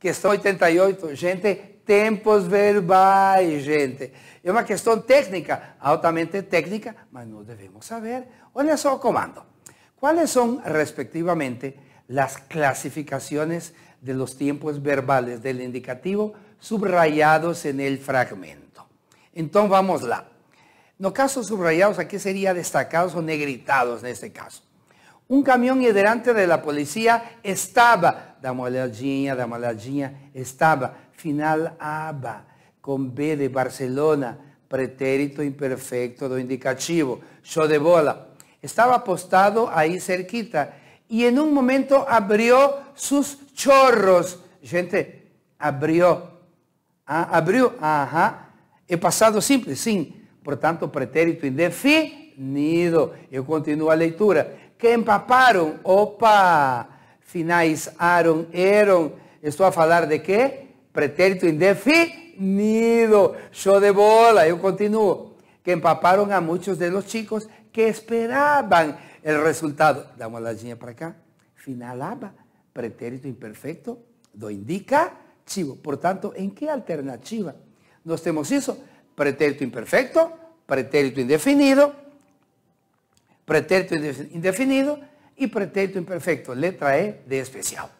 Questão 88, gente, tiempos verbales, gente. Es una cuestión técnica, altamente técnica, mas no debemos saber. Olha só comando. ¿Cuáles son, respectivamente, las clasificaciones de los tiempos verbales del indicativo subrayados en el fragmento. Entonces, vamos lá. No casos subrayados, aquí sería destacados o negritados en este caso. Un camión de la policía la policía estaba. Da dá la olhadinha, estaba. final aba, con B de Barcelona, pretérito imperfecto do indicativo, show de bola. Estaba apostado ahí cerquita Y en un momento abrió sus chorros. Gente, abrió. Ah, abrió, ajá. He pasado simple, sin Por tanto, pretérito indefinido. Yo continúo a leitura que empaparon, Opa! finalizaron, eron, estoy a falar de qué? Pretérito indefinido. Show de bola. yo continuo. Que empaparon a muchos de los chicos que esperaban el resultado. Damos la línea para acá. finalaba, pretérito imperfecto, lo indica, chivo. Por tanto, ¿en qué alternativa nos tenemos eso? Pretérito imperfecto, pretérito indefinido, pretérito indefinido y pretérito imperfecto, letra E de especial.